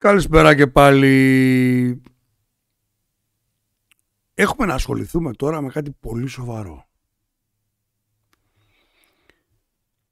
Καλησπέρα και πάλι. Έχουμε να ασχοληθούμε τώρα με κάτι πολύ σοβαρό.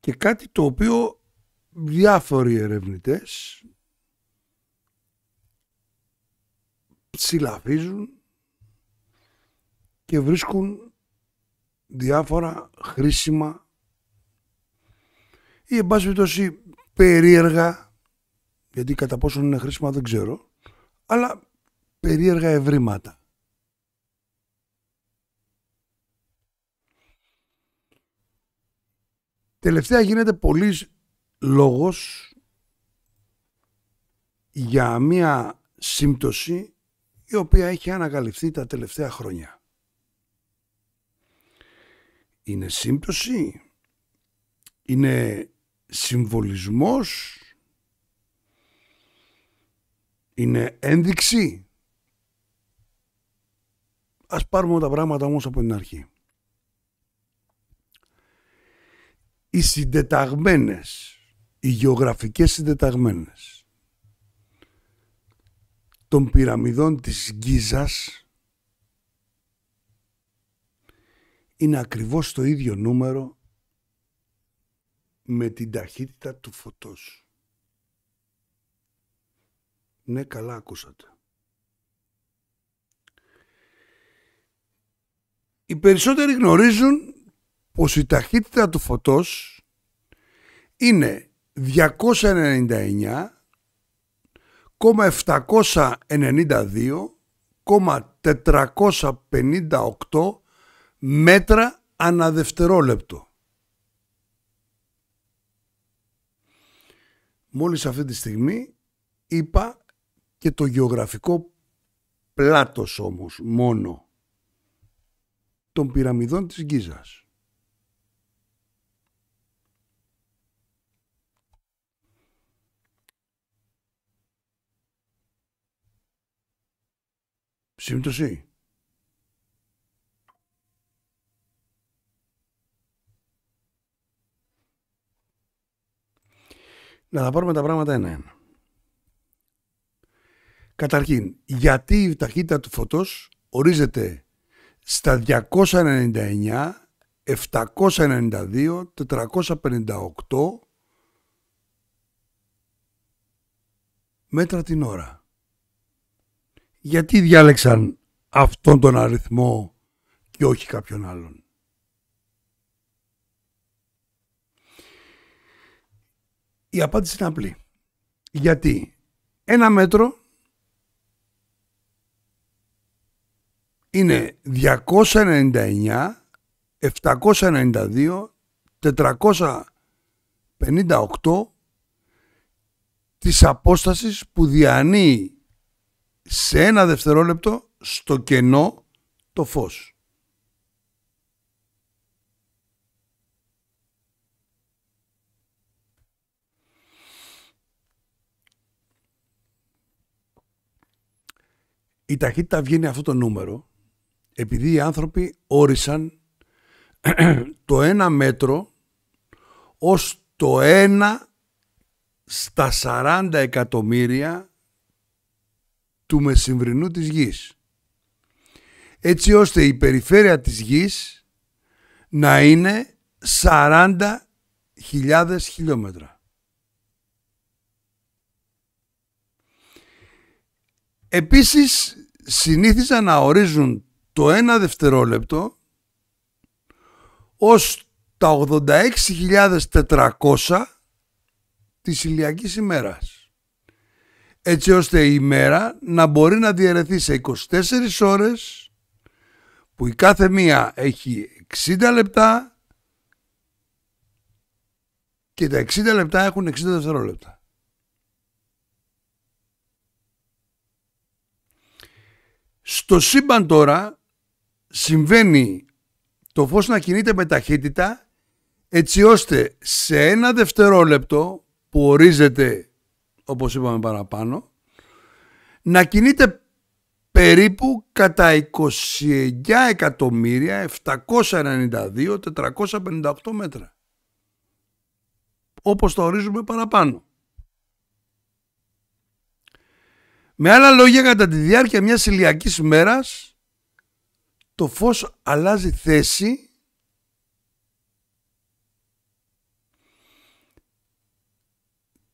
Και κάτι το οποίο διάφοροι ερευνητές ψηλαφίζουν και βρίσκουν διάφορα χρήσιμα ή εν πάση περίεργα γιατί κατά πόσο είναι χρήσιμα δεν ξέρω, αλλά περίεργα ευρήματα. Τελευταία γίνεται πολύς λόγος για μία σύμπτωση η οποία έχει ανακαλυφθεί τα τελευταία χρόνια. Είναι σύμπτωση, είναι συμβολισμός είναι ένδειξη. Ας πάρουμε τα πράγματα όμως από την αρχή. Οι συντεταγμένες, οι γεωγραφικές συντεταγμένες των πυραμιδών της Γκίζας είναι ακριβώς το ίδιο νούμερο με την ταχύτητα του φωτός. Ναι, καλά ακούσατε. Οι περισσότεροι γνωρίζουν πως η ταχύτητα του φωτός είναι 299,792,458 μέτρα ανά δευτερόλεπτο. Μόλις αυτή τη στιγμή είπα και το γεωγραφικό πλάτος όμως μόνο των πυραμιδών της Γκίζας. Σύμπτωση. Να τα πάρουμε τα πράγματα ένα-ένα. Καταρχήν, γιατί η ταχύτητα του φωτός ορίζεται στα 299, 792, 458 μέτρα την ώρα. Γιατί διάλεξαν αυτόν τον αριθμό και όχι κάποιον άλλον. Η απάντηση είναι απλή. Γιατί ένα μέτρο είναι 299, 792, 458 της απόστασης που διανύει σε ένα δευτερόλεπτο στο κενό το φως. Η ταχύτητα βγαίνει αυτό το νούμερο επειδή οι άνθρωποι όρισαν το ένα μέτρο ως το ένα στα 40 εκατομμύρια του μεσημβρινού της γης. Έτσι ώστε η περιφέρεια της γης να είναι 40.000 χιλιόμετρα. Επίσης συνήθιζαν να ορίζουν το ένα δευτερόλεπτο ως τα 86.400 της ηλιακής ημέρας. Έτσι ώστε η ημέρα να μπορεί να διαιρεθεί σε 24 ώρες που η κάθε μία έχει 60 λεπτά και τα 60 λεπτά έχουν 60 δευτερόλεπτα. Στο σύμπαν τώρα συμβαίνει το φως να κινείται με ταχύτητα έτσι ώστε σε ένα δευτερόλεπτο που ορίζεται όπως είπαμε παραπάνω να κινείται περίπου κατά 29 εκατομμύρια 458 μέτρα όπως το ορίζουμε παραπάνω. Με άλλα λόγια, κατά τη διάρκεια μιας ηλιακής μέρας το φως αλλάζει θέση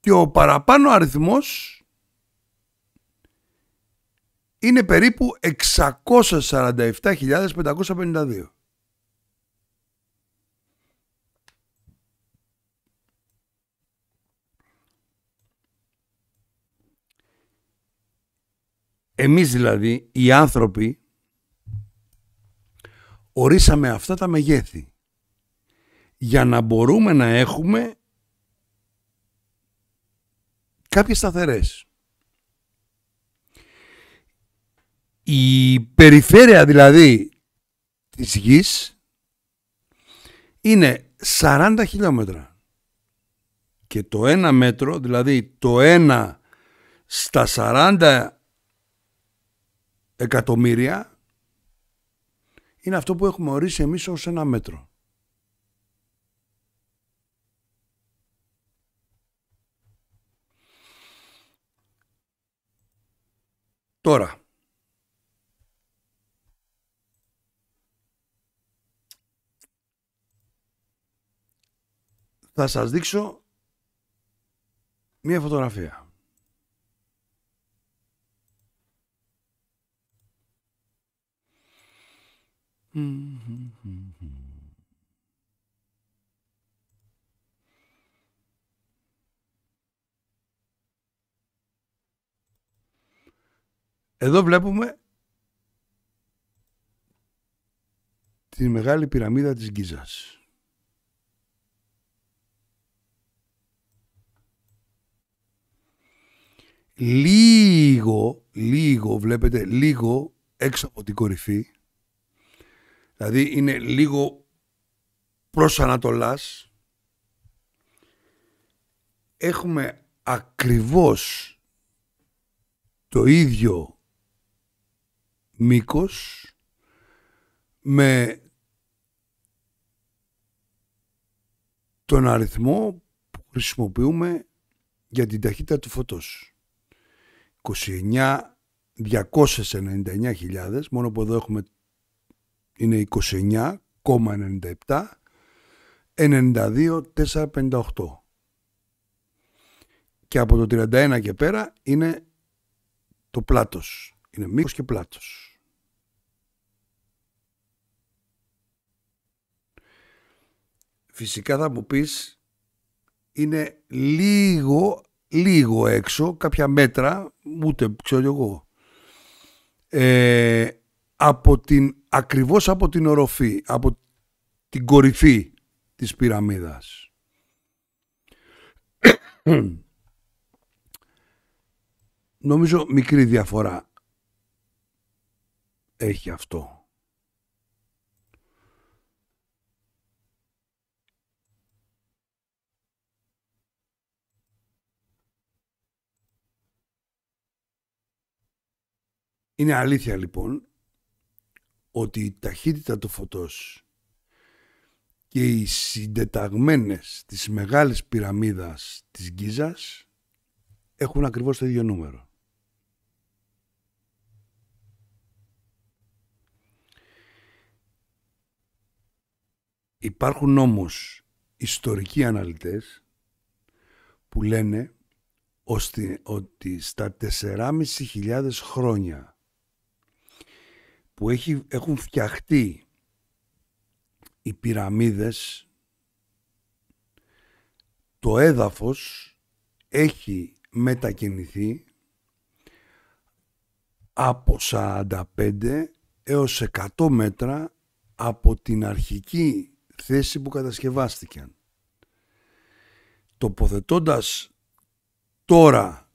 και ο παραπάνω αριθμός είναι περίπου 647.552. Εμείς δηλαδή οι άνθρωποι ορίσαμε αυτά τα μεγέθη για να μπορούμε να έχουμε κάποιες σταθερές. Η περιφέρεια δηλαδή της γης είναι 40 χιλιόμετρα και το ένα μέτρο, δηλαδή το ένα στα 40 εκατομμύρια είναι αυτό που έχουμε ορίσει εμείς ως ένα μέτρο. Τώρα, θα σας δείξω μία φωτογραφία. Εδώ βλέπουμε τη μεγάλη πυραμίδα της Γκίζας. Λίγο, λίγο, βλέπετε, λίγο έξω από την κορυφή Δηλαδή είναι λίγο προς Ανατολάς. Έχουμε ακριβώς το ίδιο μήκος με τον αριθμό που χρησιμοποιούμε για την ταχύτητα του φωτός. 29.299.000, μόνο που εδώ έχουμε είναι 29,97 92,458 και από το 31 και πέρα είναι το πλάτος. Είναι μήκος και πλάτος. Φυσικά θα μου πεις είναι λίγο, λίγο έξω, κάποια μέτρα, ούτε ξέρω εγώ. Ε, από την, ακριβώς από την οροφή, από την κορυφή της πυραμίδας. Νομίζω μικρή διαφορά έχει αυτό. Είναι αλήθεια λοιπόν ότι η ταχύτητα του φωτός και οι συντεταγμένες της μεγάλης πυραμίδας της Γκίζας έχουν ακριβώς το ίδιο νούμερο. Υπάρχουν όμως ιστορικοί αναλυτές που λένε ότι στα 4.500 χρόνια που έχει, έχουν φτιαχτεί οι πυραμίδες, το έδαφος έχει μετακινηθεί από 45 έως 100 μέτρα από την αρχική θέση που κατασκευάστηκαν. Τοποθετώντας τώρα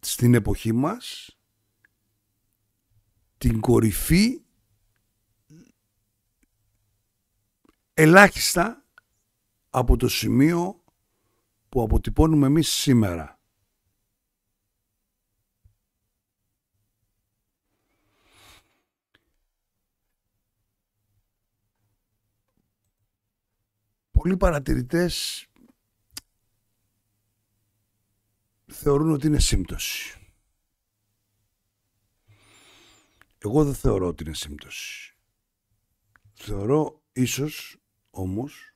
στην εποχή μας την κορυφή ελάχιστα από το σημείο που αποτυπώνουμε εμείς σήμερα. Πολλοί παρατηρητές θεωρούν ότι είναι σύμπτωση. Εγώ δεν θεωρώ ότι είναι σύμπτωση. Θεωρώ ίσως όμως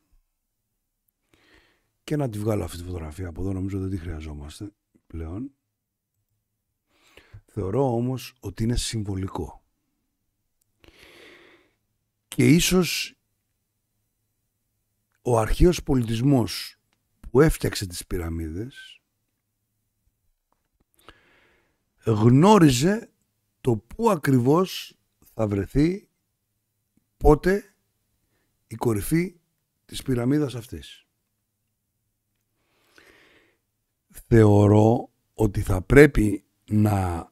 και να τη βγάλω αυτή τη φωτογραφία από εδώ νομίζω δεν τη χρειαζόμαστε πλέον. Θεωρώ όμως ότι είναι συμβολικό. Και ίσως ο αρχαίος πολιτισμός που έφτιαξε τις πυραμίδες γνώριζε το πού ακριβώς θα βρεθεί πότε η κορυφή της πυραμίδας αυτής. Θεωρώ ότι θα πρέπει να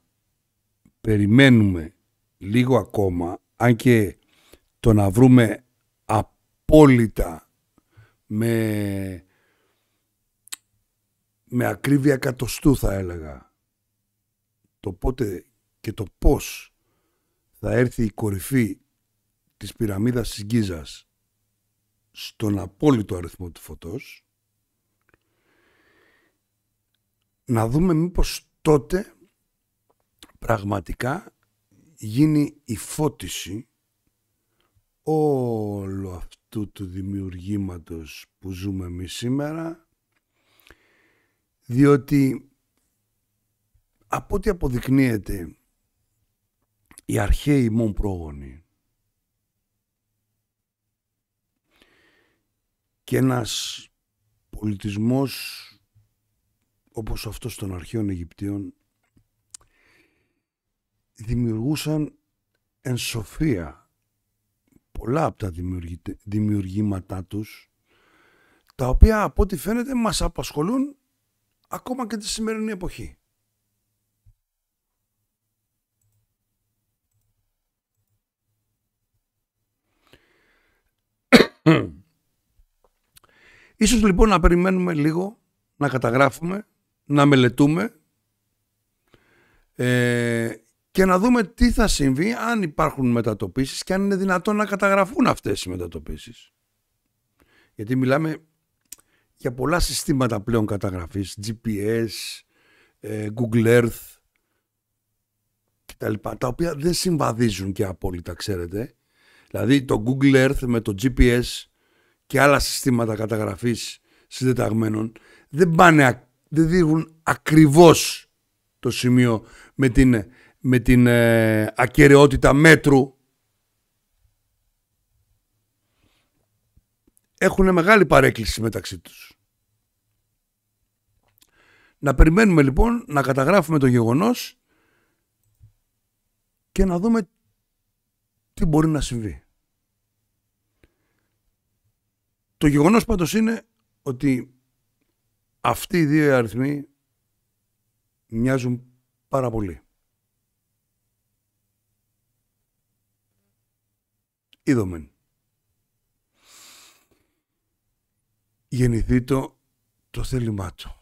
περιμένουμε λίγο ακόμα, αν και το να βρούμε απόλυτα με, με ακρίβεια κατοστού θα έλεγα το πότε και το πώς θα έρθει η κορυφή της πυραμίδας της Γκίζας στον απόλυτο αριθμό του φωτός, να δούμε μήπως τότε πραγματικά γίνει η φώτιση όλο αυτού του δημιουργήματος που ζούμε εμείς σήμερα διότι από ό,τι αποδεικνύεται οι αρχαίοι μου πρόγονοι. Και ένας πολιτισμός όπως αυτός των αρχαίων Αιγυπτίων δημιουργούσαν εν σοφία πολλά από τα δημιουργήματά τους τα οποία από ό,τι φαίνεται μας απασχολούν ακόμα και τη σημερινή εποχή. Ίσως λοιπόν να περιμένουμε λίγο, να καταγράφουμε, να μελετούμε ε, και να δούμε τι θα συμβεί αν υπάρχουν μετατοπίσεις και αν είναι δυνατόν να καταγραφούν αυτές οι μετατοπίσεις. Γιατί μιλάμε για πολλά συστήματα πλέον καταγραφής, GPS, ε, Google Earth κτλ. Τα, τα οποία δεν συμβαδίζουν και απόλυτα, ξέρετε. Δηλαδή το Google Earth με το GPS και άλλα συστήματα καταγραφής συντεταγμένων δεν, πάνε, δεν δείχνουν ακριβώς το σημείο με την, με την ε, ακαιρεότητα μέτρου. Έχουν μεγάλη παρέκκληση μεταξύ τους. Να περιμένουμε λοιπόν να καταγράφουμε το γεγονός και να δούμε τι μπορεί να συμβεί. Το γεγονός πάντως είναι ότι αυτοί οι δύο αριθμοί μοιάζουν πάρα πολύ. Είδομεν. Γεννηθεί το, το θέλημά του.